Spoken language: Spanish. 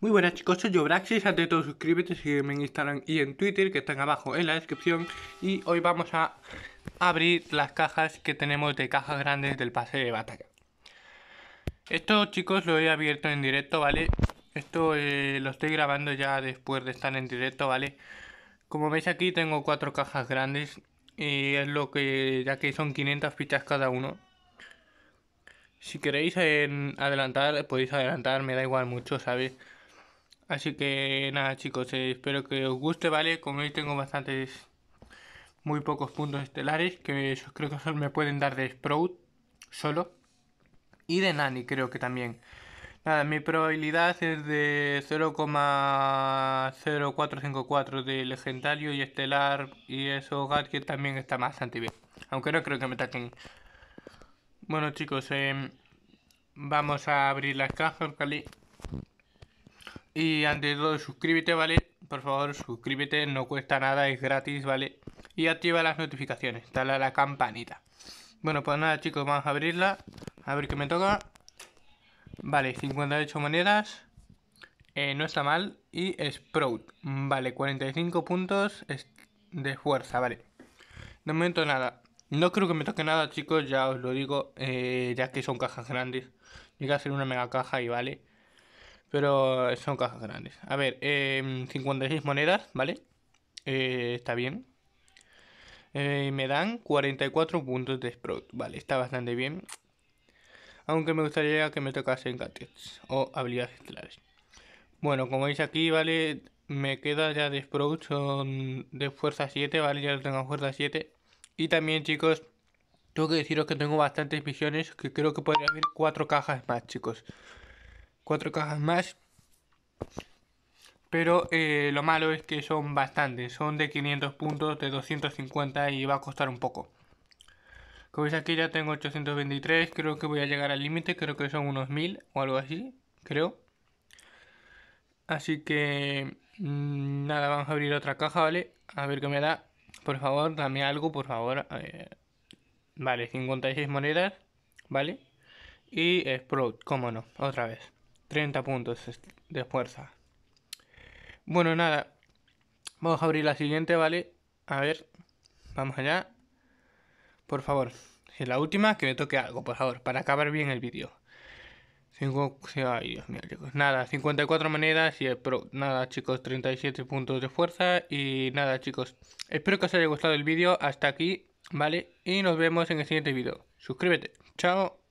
Muy buenas chicos, soy yo Braxis, de todo suscríbete, sígueme en Instagram y en Twitter que están abajo en la descripción y hoy vamos a abrir las cajas que tenemos de cajas grandes del pase de batalla. Esto chicos lo he abierto en directo, ¿vale? Esto eh, lo estoy grabando ya después de estar en directo, ¿vale? Como veis aquí tengo cuatro cajas grandes y es lo que ya que son 500 fichas cada uno si queréis adelantar, podéis adelantar, me da igual mucho, ¿sabes? Así que nada chicos, eh, espero que os guste, ¿vale? Como veis tengo bastantes, muy pocos puntos estelares, que yo creo que solo me pueden dar de Sprout, solo. Y de Nani creo que también. Nada, mi probabilidad es de 0,0454 de legendario y estelar y eso que también está bastante bien. Aunque no creo que me taquen. Bueno chicos, em, vamos a abrir las cajas, ¿vale? Y antes de todo, suscríbete, ¿vale? Por favor, suscríbete, no cuesta nada, es gratis, ¿vale? Y activa las notificaciones, dale a la campanita. Bueno, pues nada, chicos, vamos a abrirla. A ver qué me toca. Vale, 58 monedas. Eh, no está mal. Y Sprout. Vale, 45 puntos de fuerza, vale. De momento nada. No creo que me toque nada, chicos, ya os lo digo. Eh, ya que son cajas grandes. Llega a ser una mega caja y vale. Pero eh, son cajas grandes. A ver, 56 em, monedas, ¿vale? Eh, está bien. Eh, me dan 44 puntos de Sprout. Vale, está bastante bien. Aunque me gustaría que me tocasen Gatets o habilidades estelares. Bueno, como veis aquí, ¿vale? Me queda ya de Sprout, son de fuerza 7, ¿vale? Ya tengo fuerza 7. Y también, chicos, tengo que deciros que tengo bastantes visiones, que creo que podría haber 4 cajas más, chicos cuatro cajas más. Pero eh, lo malo es que son bastantes, son de 500 puntos, de 250 y va a costar un poco. Como veis aquí ya tengo 823, creo que voy a llegar al límite, creo que son unos 1000 o algo así, creo. Así que mm, nada, vamos a abrir otra caja, ¿vale? A ver qué me da. Por favor, dame algo, por favor. Eh, vale, 56 monedas, ¿vale? Y Sprout, cómo no, otra vez. 30 puntos de fuerza. Bueno, nada. Vamos a abrir la siguiente, ¿vale? A ver. Vamos allá. Por favor. Si es la última, que me toque algo, por favor. Para acabar bien el vídeo. Cinco... Nada, 54 monedas y pro nada, chicos, 37 puntos de fuerza. Y nada, chicos. Espero que os haya gustado el vídeo. Hasta aquí, ¿vale? Y nos vemos en el siguiente vídeo. Suscríbete. Chao.